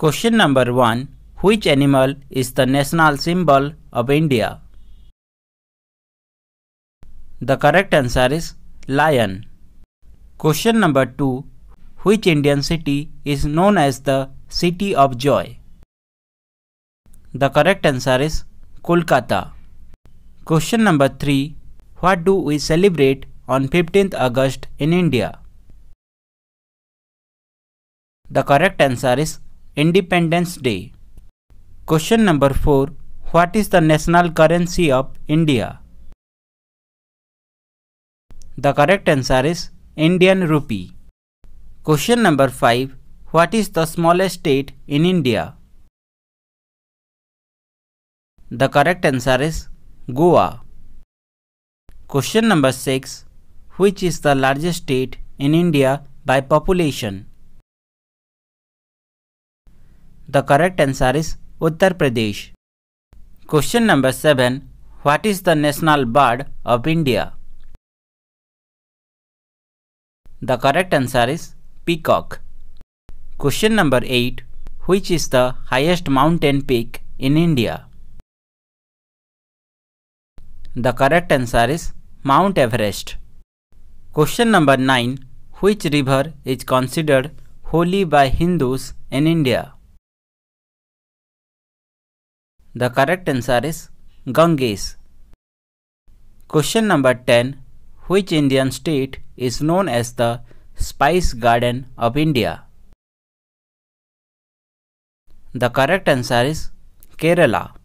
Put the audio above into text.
Question number 1. Which animal is the national symbol of India? The correct answer is lion. Question number 2. Which Indian city is known as the City of Joy? The correct answer is Kolkata. Question number 3. What do we celebrate on 15th August in India? The correct answer is Independence Day. Question number 4. What is the national currency of India? The correct answer is Indian Rupee. Question number 5. What is the smallest state in India? The correct answer is Goa. Question number 6. Which is the largest state in India by population? The correct answer is Uttar Pradesh. Question number 7. What is the national bird of India? The correct answer is Peacock. Question number 8. Which is the highest mountain peak in India? The correct answer is Mount Everest. Question number 9. Which river is considered holy by Hindus in India? The correct answer is Ganges. Question number 10 Which Indian state is known as the Spice Garden of India? The correct answer is Kerala.